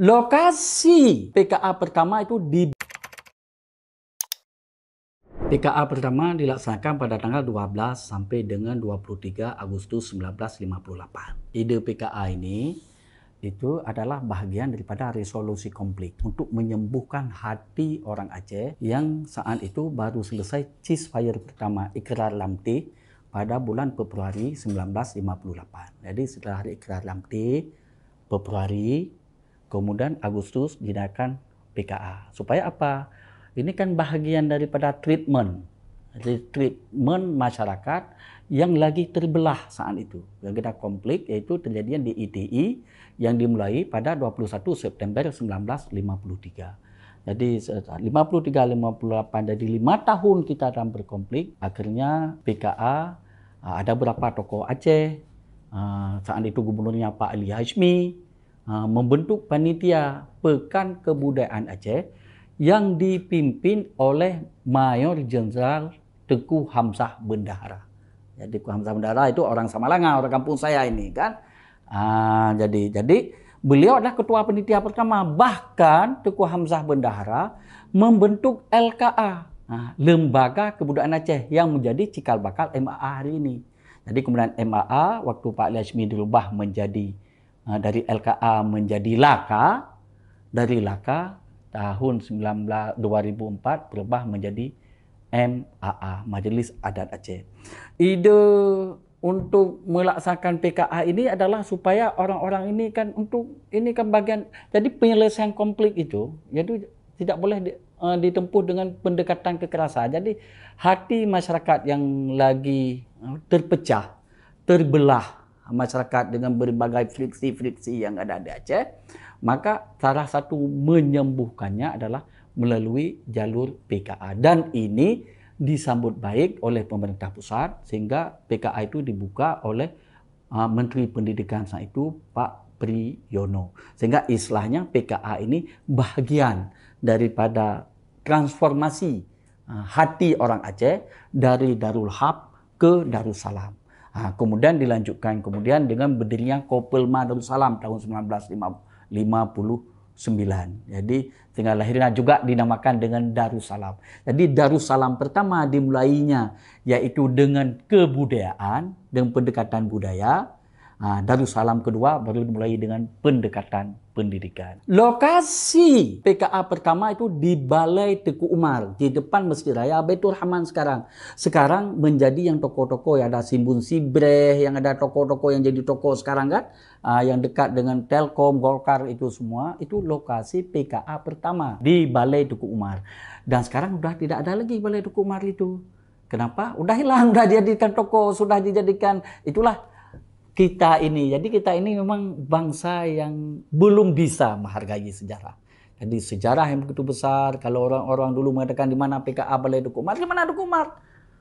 Lokasi PKA pertama itu di PKA pertama dilaksanakan pada tanggal 12 sampai dengan 23 Agustus 1958. Ide PKA ini itu adalah bagian daripada resolusi komplit untuk menyembuhkan hati orang Aceh yang saat itu baru selesai ceasefire pertama Ikrar Lamti pada bulan Februari 1958. Jadi setelah hari Ikrar Lamti, Februari Kemudian Agustus dinaikkan PKA. Supaya apa? Ini kan bahagian daripada treatment. Treatment masyarakat yang lagi terbelah saat itu. Yang kita konflik yaitu terjadinya di ITI yang dimulai pada 21 September 1953. Jadi 53, 58, jadi 5 tahun kita dalam berkonflik. Akhirnya PKA ah, ada beberapa tokoh Aceh, ah, saat itu gubernurnya Pak Ali Hashmi, membentuk panitia Pekan Kebudayaan Aceh yang dipimpin oleh Mayor Jenderal Teguh Hamzah Bendahara. Jadi ya, Teguh Hamzah Bendahara itu orang Samalanga, orang kampung saya ini kan. jadi jadi beliau adalah ketua penitia pertama. Bahkan Teguh Hamzah Bendahara membentuk LKA, Lembaga Kebudayaan Aceh yang menjadi cikal bakal MAA hari ini. Jadi kemudian MAA waktu Pak Lasmi dirubah menjadi Ah, dari LKA menjadi LAKA, dari LAKA tahun 2004 berubah menjadi MAA, Majelis Adat Aceh. Ide untuk melaksanakan PKA ini adalah supaya orang-orang ini kan untuk ini kan bagian jadi penyelesaian konflik itu jadi tidak boleh di, uh, ditempuh dengan pendekatan kekerasan. Jadi hati masyarakat yang lagi eh, terpecah, terbelah masyarakat dengan berbagai friksi-friksi yang ada di Aceh, maka salah satu menyembuhkannya adalah melalui jalur PKA. Dan ini disambut baik oleh pemerintah pusat sehingga PKA itu dibuka oleh uh, Menteri Pendidikan saat itu Pak Priyono. Sehingga istilahnya PKA ini bagian daripada transformasi uh, hati orang Aceh dari Darul Hab ke Darussalam. Nah, kemudian dilanjutkan kemudian dengan berdirinya Kopel Darussalam tahun 1959. Jadi tinggal lahirnya juga dinamakan dengan Darussalam. Jadi Darussalam pertama dimulainya yaitu dengan kebudayaan dengan pendekatan budaya. Nah, Darussalam kedua baru dimulai dengan pendekatan pendidikan. Lokasi PKA pertama itu di Balai Teku Umar, di depan Masjid Raya Baitur Rahman sekarang. Sekarang menjadi yang toko-toko ya ada Simbun Sibreh, yang ada toko-toko yang jadi toko sekarang kan, uh, yang dekat dengan Telkom, Golkar itu semua, itu lokasi PKA pertama di Balai Teku Umar. Dan sekarang sudah tidak ada lagi Balai Teku Umar itu. Kenapa? Udah hilang, udah dijadikan toko, sudah dijadikan itulah kita ini. Jadi kita ini memang bangsa yang belum bisa menghargai sejarah. Jadi sejarah yang begitu besar. Kalau orang-orang dulu mengatakan di mana PKA Balai Dukumat, di mana Dukumat?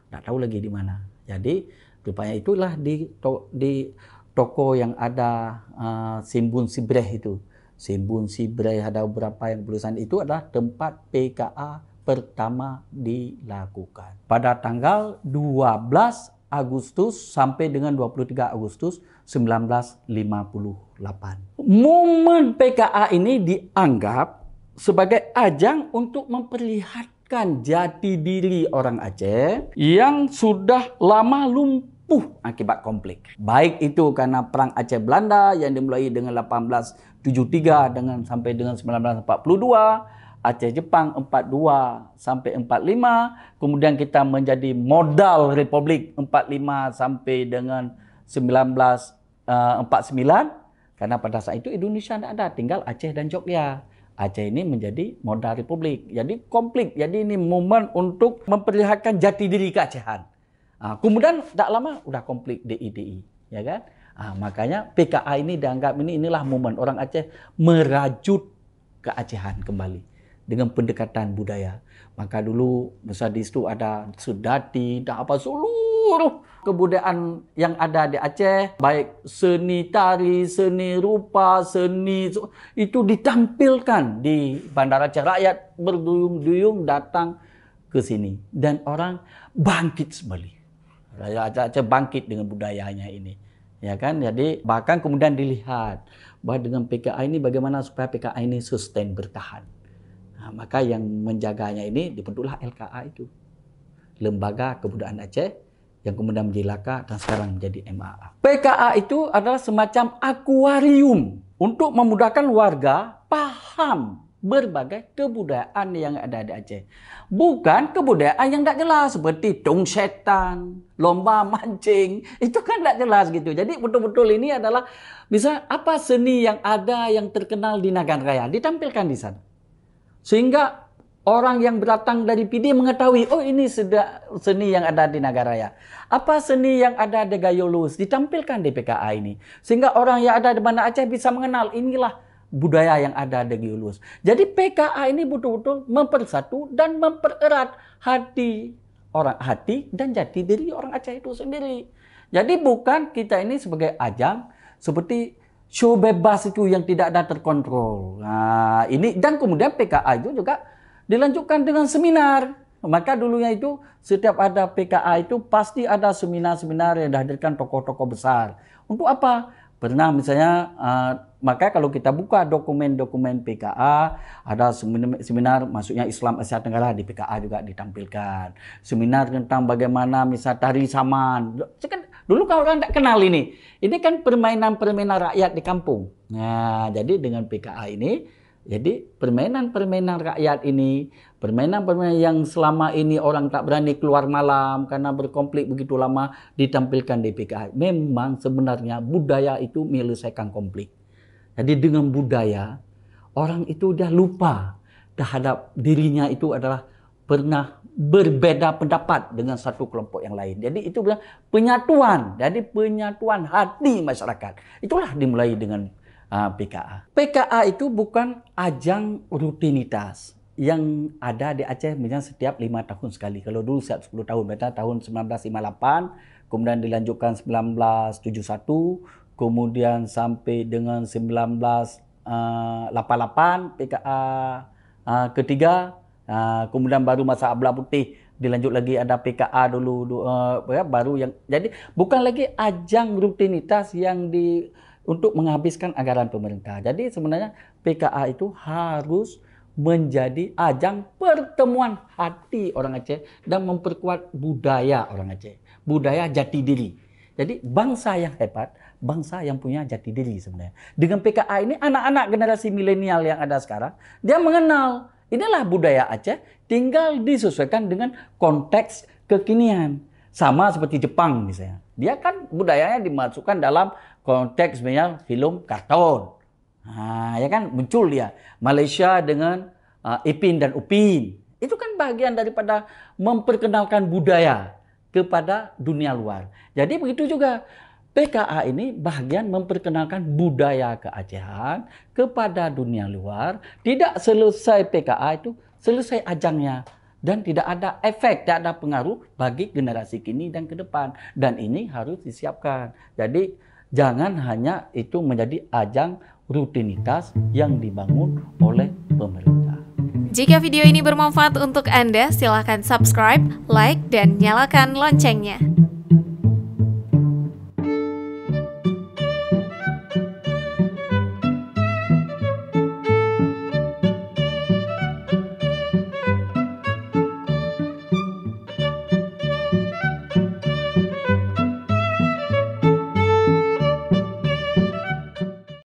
Tidak tahu lagi di mana. Jadi rupanya itulah di to, di toko yang ada uh, Simbun Sibreh itu. Simbun Sibreh ada beberapa yang tulisan itu adalah tempat PKA pertama dilakukan. Pada tanggal 12 Agustus sampai dengan 23 Agustus 1958. Momen PKA ini dianggap sebagai ajang untuk memperlihatkan jati diri orang Aceh yang sudah lama lumpuh akibat konflik. Baik itu karena perang Aceh Belanda yang dimulai dengan 1873 dengan sampai dengan 1942 Aceh Jepang 42 sampai 45, kemudian kita menjadi modal Republik 45 sampai dengan 1949 eh, karena pada saat itu Indonesia tidak ada, tinggal Aceh dan Jogja. Aceh ini menjadi modal republik. Jadi komplit. Jadi ini momen untuk memperlihatkan jati diri keacehan. Nah, kemudian tak lama udah komplit di DIDI, ya kan? Nah, makanya PKA ini dianggap ini inilah momen orang Aceh merajut keacehan kembali dengan pendekatan budaya. Maka dulu besar di situ ada sedati, dan apa seluruh kebudayaan yang ada di Aceh, baik seni tari, seni rupa, seni itu ditampilkan di Bandar Aceh. Rakyat berduyung-duyung datang ke sini dan orang bangkit kembali. Rakyat Aceh bangkit dengan budayanya ini. Ya kan? Jadi bahkan kemudian dilihat bahwa dengan PKI ini bagaimana supaya PKI ini sustain bertahan. Nah, maka yang menjaganya ini dibentuklah LKA itu. Lembaga Kebudayaan Aceh yang kemudian menjadi LAKA dan sekarang menjadi MAA. PKA itu adalah semacam akuarium untuk memudahkan warga paham berbagai kebudayaan yang ada di Aceh. Bukan kebudayaan yang tidak jelas seperti dong setan, lomba mancing, itu kan tidak jelas gitu. Jadi betul-betul ini adalah bisa apa seni yang ada yang terkenal di Nagan Raya ditampilkan di sana. Sehingga orang yang datang dari PD mengetahui, oh ini seni yang ada di Nagaraya. Apa seni yang ada di Gayolus? Ditampilkan di PKA ini. Sehingga orang yang ada di mana Aceh bisa mengenal inilah budaya yang ada di Gayolus. Jadi PKA ini betul-betul mempersatu dan mempererat hati orang hati dan jati diri orang Aceh itu sendiri. Jadi bukan kita ini sebagai ajang seperti show bebas itu yang tidak ada terkontrol. Nah, ini dan kemudian PKA itu juga dilanjutkan dengan seminar. Maka dulunya itu setiap ada PKA itu pasti ada seminar-seminar yang dihadirkan tokoh-tokoh besar. Untuk apa? Pernah misalnya uh, maka kalau kita buka dokumen-dokumen PKA, ada seminar, seminar masuknya Islam Asia Tenggara di PKA juga ditampilkan. Seminar tentang bagaimana misal tari saman. Sekarang Dulu kalau orang tidak kenal ini. Ini kan permainan-permainan rakyat di kampung. Nah, jadi dengan PKA ini, jadi permainan-permainan rakyat ini, permainan-permainan yang selama ini orang tak berani keluar malam karena berkonflik begitu lama ditampilkan di PKA. Memang sebenarnya budaya itu menyelesaikan konflik. Jadi dengan budaya, orang itu udah lupa terhadap dirinya itu adalah pernah berbeda pendapat dengan satu kelompok yang lain. Jadi itu adalah penyatuan, jadi penyatuan hati masyarakat. Itulah dimulai dengan uh, ah, PKA. PKA itu bukan ajang rutinitas yang ada di Aceh misalnya setiap lima tahun sekali. Kalau dulu setiap 10 tahun, berarti tahun 1958, kemudian dilanjutkan 1971, kemudian sampai dengan 1988 ah, PKA ah, ketiga Uh, kemudian baru masa abla putih dilanjut lagi ada PKA dulu uh, ya, baru yang jadi bukan lagi ajang rutinitas yang di untuk menghabiskan anggaran pemerintah. Jadi sebenarnya PKA itu harus menjadi ajang pertemuan hati orang Aceh dan memperkuat budaya orang Aceh, budaya jati diri. Jadi bangsa yang hebat, bangsa yang punya jati diri sebenarnya. Dengan PKA ini anak-anak generasi milenial yang ada sekarang, dia mengenal Inilah budaya Aceh tinggal disesuaikan dengan konteks kekinian. Sama seperti Jepang misalnya. Dia kan budayanya dimasukkan dalam konteks misalnya film karton Nah, ya kan muncul dia Malaysia dengan uh, Ipin dan Upin. Itu kan bagian daripada memperkenalkan budaya kepada dunia luar. Jadi begitu juga PKA ini bagian memperkenalkan budaya keajaan kepada dunia luar. Tidak selesai PKA itu selesai ajangnya dan tidak ada efek, tidak ada pengaruh bagi generasi kini dan ke depan. Dan ini harus disiapkan. Jadi jangan hanya itu menjadi ajang rutinitas yang dibangun oleh pemerintah. Jika video ini bermanfaat untuk Anda, silakan subscribe, like, dan nyalakan loncengnya.